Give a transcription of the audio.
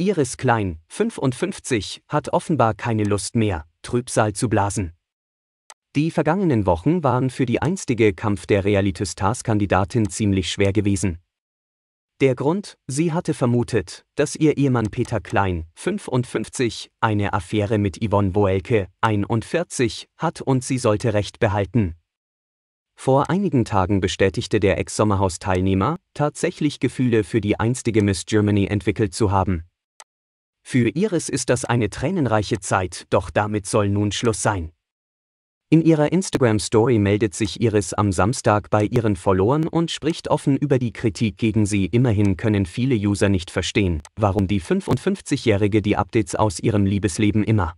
Iris Klein, 55, hat offenbar keine Lust mehr, Trübsal zu blasen. Die vergangenen Wochen waren für die einstige Kampf der Realitas-Kandidatin ziemlich schwer gewesen. Der Grund, sie hatte vermutet, dass ihr Ehemann Peter Klein, 55, eine Affäre mit Yvonne Boelke, 41, hat und sie sollte Recht behalten, vor einigen Tagen bestätigte der Ex-Sommerhaus-Teilnehmer, tatsächlich Gefühle für die einstige Miss Germany entwickelt zu haben. Für Iris ist das eine tränenreiche Zeit, doch damit soll nun Schluss sein. In ihrer Instagram-Story meldet sich Iris am Samstag bei ihren Followern und spricht offen über die Kritik gegen sie. Immerhin können viele User nicht verstehen, warum die 55-Jährige die Updates aus ihrem Liebesleben immer